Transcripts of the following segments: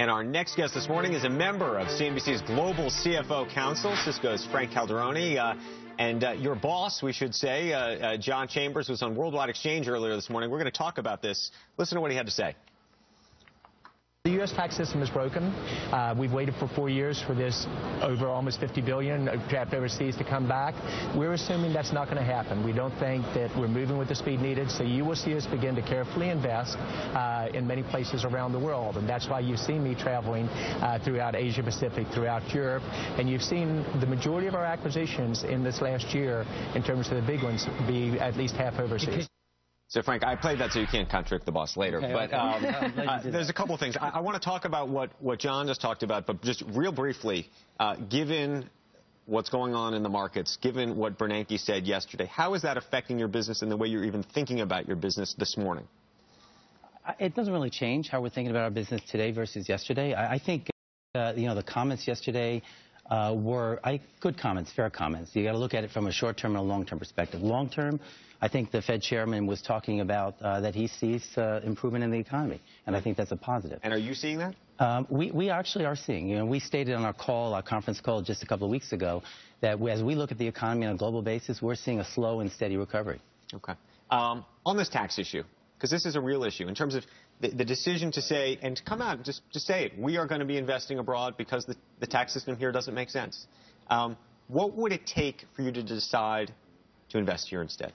And our next guest this morning is a member of CNBC's Global CFO Council, Cisco's Frank Calderoni. Uh, and uh, your boss, we should say, uh, uh John Chambers, was on Worldwide Exchange earlier this morning. We're going to talk about this. Listen to what he had to say. The U.S. tax system is broken. Uh, we've waited for four years for this over almost 50 billion trapped overseas to come back. We're assuming that's not going to happen. We don't think that we're moving with the speed needed. So you will see us begin to carefully invest uh, in many places around the world, and that's why you have seen me traveling uh, throughout Asia Pacific, throughout Europe, and you've seen the majority of our acquisitions in this last year, in terms of the big ones, be at least half overseas. So, Frank, I played that so you can't contradict the boss later. Okay, but okay. Um, uh, there's a couple of things. I, I want to talk about what, what John just talked about, but just real briefly, uh, given what's going on in the markets, given what Bernanke said yesterday, how is that affecting your business and the way you're even thinking about your business this morning? It doesn't really change how we're thinking about our business today versus yesterday. I, I think, uh, you know, the comments yesterday uh, were I, good comments, fair comments. You got to look at it from a short-term and a long-term perspective. Long-term, I think the Fed chairman was talking about uh, that he sees uh, improvement in the economy, and I think that's a positive. And are you seeing that? Um, we, we actually are seeing. You know, we stated on our call, our conference call just a couple of weeks ago, that as we look at the economy on a global basis, we're seeing a slow and steady recovery. Okay. Um, on this tax issue, because this is a real issue in terms of the, the, decision to say, and to come out and just, to say it, we are going to be investing abroad because the, the tax system here doesn't make sense. Um, what would it take for you to decide to invest here instead?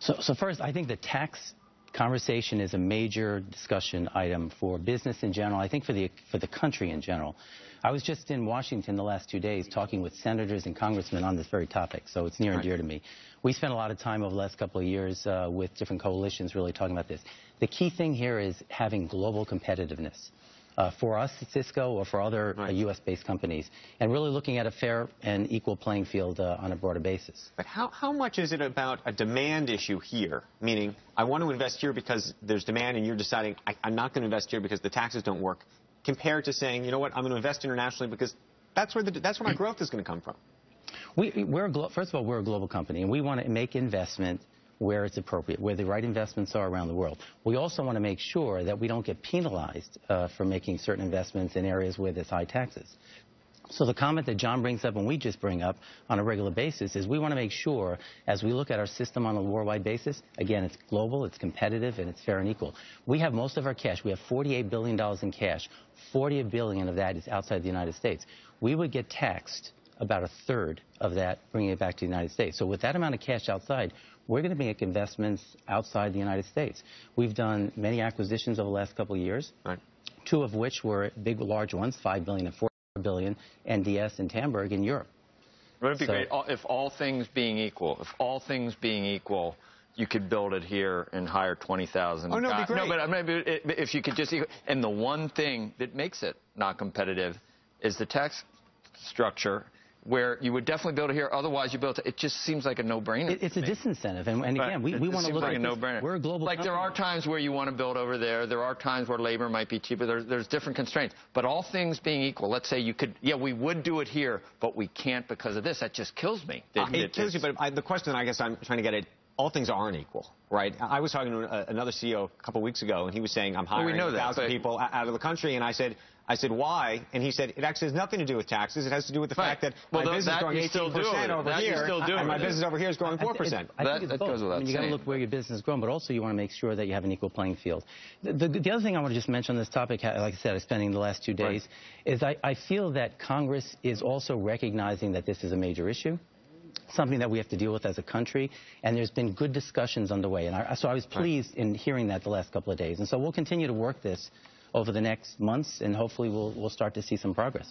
So, so first, I think the tax Conversation is a major discussion item for business in general, I think for the, for the country in general. I was just in Washington the last two days talking with senators and congressmen on this very topic, so it's near and dear to me. We spent a lot of time over the last couple of years uh, with different coalitions really talking about this. The key thing here is having global competitiveness uh, for us at Cisco or for other uh, right. U.S.-based companies, and really looking at a fair and equal playing field uh, on a broader basis. But how, how much is it about a demand issue here? Meaning, I want to invest here because there's demand, and you're deciding I, I'm not going to invest here because the taxes don't work, compared to saying, you know what, I'm going to invest internationally because that's where, the, that's where my growth is going to come from. We, are first of all, we're a global company, and we want to make investment where it's appropriate, where the right investments are around the world. We also want to make sure that we don't get penalized uh, for making certain investments in areas where there's high taxes. So the comment that John brings up and we just bring up on a regular basis is we want to make sure as we look at our system on a worldwide basis, again, it's global, it's competitive, and it's fair and equal. We have most of our cash. We have $48 billion in cash. $40 billion of that is outside the United States. We would get taxed about a third of that, bringing it back to the United States. So with that amount of cash outside, we're going to make investments outside the United States. We've done many acquisitions over the last couple of years, right. two of which were big, large ones, $5 billion and $4 billion, NDS and Tamberg in Europe. Wouldn't it be so, great if all things being equal, if all things being equal, you could build it here and hire 20,000 oh, no, No, but I mean, if you could just, and the one thing that makes it not competitive is the tax structure where you would definitely be able to hear. Otherwise, you build It just seems like a no-brainer. It, it's a disincentive, and, and again, we, we want to look like at a no-brainer. We're a global. Like company. there are times where you want to build over there. There are times where labor might be cheaper. There, there's different constraints. But all things being equal, let's say you could. Yeah, we would do it here, but we can't because of this. That just kills me. That, uh, it, it, kills you. But I, the question I guess I'm trying to get at all things aren't equal, right? I was talking to uh, another CEO a couple weeks ago, and he was saying, I'm hiring well, we 1,000 people out of the country. And I said, I said, why? And he said, it actually has nothing to do with taxes. It has to do with the right. fact that well, my business is growing 18% over that here, and my business over here is growing 4%. I, th I that, think it's both. I mean, you got to look where your business is growing, but also you want to make sure that you have an equal playing field. The, the, the other thing I want to just mention on this topic, like I said, I spending the last two days, right. is I, I feel that Congress is also recognizing that this is a major issue something that we have to deal with as a country. And there's been good discussions underway. And I, so I was pleased in hearing that the last couple of days. And so we'll continue to work this over the next months, and hopefully we'll, we'll start to see some progress.